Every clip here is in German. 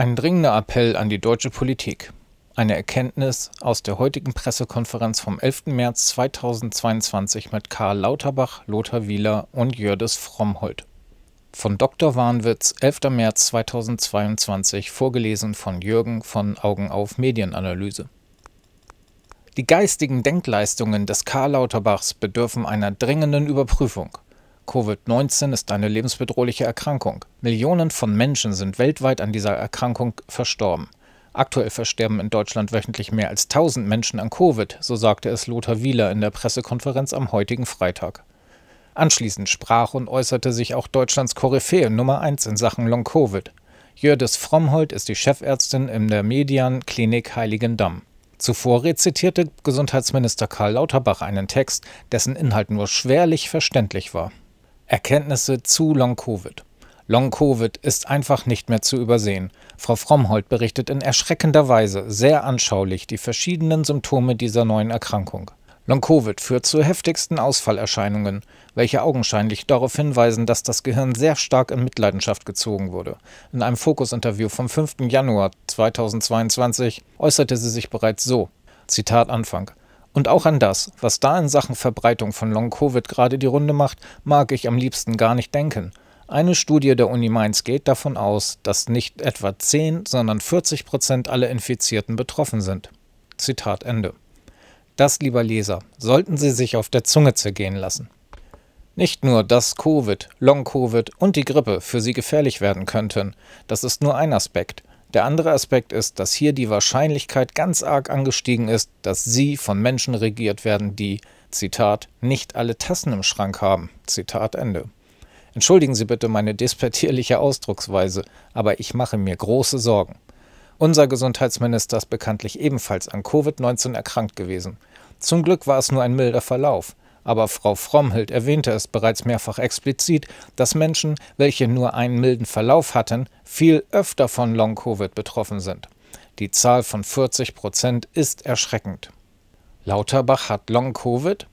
Ein dringender Appell an die deutsche Politik. Eine Erkenntnis aus der heutigen Pressekonferenz vom 11. März 2022 mit Karl Lauterbach, Lothar Wieler und Jördis Frommhold. Von Dr. Warnwitz, 11. März 2022, vorgelesen von Jürgen von Augen auf Medienanalyse. Die geistigen Denkleistungen des Karl Lauterbachs bedürfen einer dringenden Überprüfung. Covid-19 ist eine lebensbedrohliche Erkrankung. Millionen von Menschen sind weltweit an dieser Erkrankung verstorben. Aktuell versterben in Deutschland wöchentlich mehr als 1000 Menschen an Covid, so sagte es Lothar Wieler in der Pressekonferenz am heutigen Freitag. Anschließend sprach und äußerte sich auch Deutschlands Koryphäe Nummer 1 in Sachen Long-Covid. Jördis Frommhold ist die Chefärztin in der Median Klinik Heiligendamm. Zuvor rezitierte Gesundheitsminister Karl Lauterbach einen Text, dessen Inhalt nur schwerlich verständlich war. Erkenntnisse zu Long-Covid. Long-Covid ist einfach nicht mehr zu übersehen. Frau Frommhold berichtet in erschreckender Weise sehr anschaulich die verschiedenen Symptome dieser neuen Erkrankung. Long-Covid führt zu heftigsten Ausfallerscheinungen, welche augenscheinlich darauf hinweisen, dass das Gehirn sehr stark in Mitleidenschaft gezogen wurde. In einem Fokus-Interview vom 5. Januar 2022 äußerte sie sich bereits so: Zitat Anfang. Und auch an das, was da in Sachen Verbreitung von Long-Covid gerade die Runde macht, mag ich am liebsten gar nicht denken. Eine Studie der Uni Mainz geht davon aus, dass nicht etwa 10, sondern 40 Prozent aller Infizierten betroffen sind. Zitat Ende. Das, lieber Leser, sollten Sie sich auf der Zunge zergehen lassen. Nicht nur, dass Covid, Long-Covid und die Grippe für Sie gefährlich werden könnten, das ist nur ein Aspekt. Der andere Aspekt ist, dass hier die Wahrscheinlichkeit ganz arg angestiegen ist, dass sie von Menschen regiert werden, die, Zitat, nicht alle Tassen im Schrank haben. Zitat Ende. Entschuldigen Sie bitte meine despertierliche Ausdrucksweise, aber ich mache mir große Sorgen. Unser Gesundheitsminister ist bekanntlich ebenfalls an Covid-19 erkrankt gewesen. Zum Glück war es nur ein milder Verlauf aber Frau Frommhild erwähnte es bereits mehrfach explizit, dass Menschen, welche nur einen milden Verlauf hatten, viel öfter von Long-Covid betroffen sind. Die Zahl von 40 Prozent ist erschreckend. Lauterbach hat Long-Covid?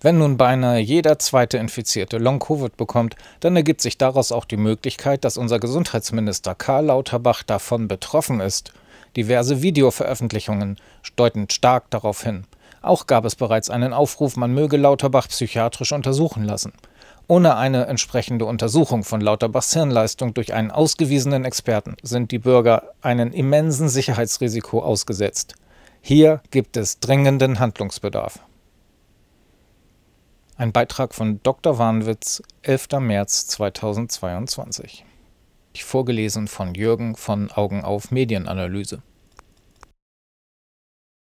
Wenn nun beinahe jeder zweite Infizierte Long-Covid bekommt, dann ergibt sich daraus auch die Möglichkeit, dass unser Gesundheitsminister Karl Lauterbach davon betroffen ist. Diverse Videoveröffentlichungen deuten stark darauf hin. Auch gab es bereits einen Aufruf, man möge Lauterbach psychiatrisch untersuchen lassen. Ohne eine entsprechende Untersuchung von Lauterbachs Hirnleistung durch einen ausgewiesenen Experten sind die Bürger einem immensen Sicherheitsrisiko ausgesetzt. Hier gibt es dringenden Handlungsbedarf. Ein Beitrag von Dr. Warnwitz, 11. März 2022. Vorgelesen von Jürgen von Augen auf Medienanalyse.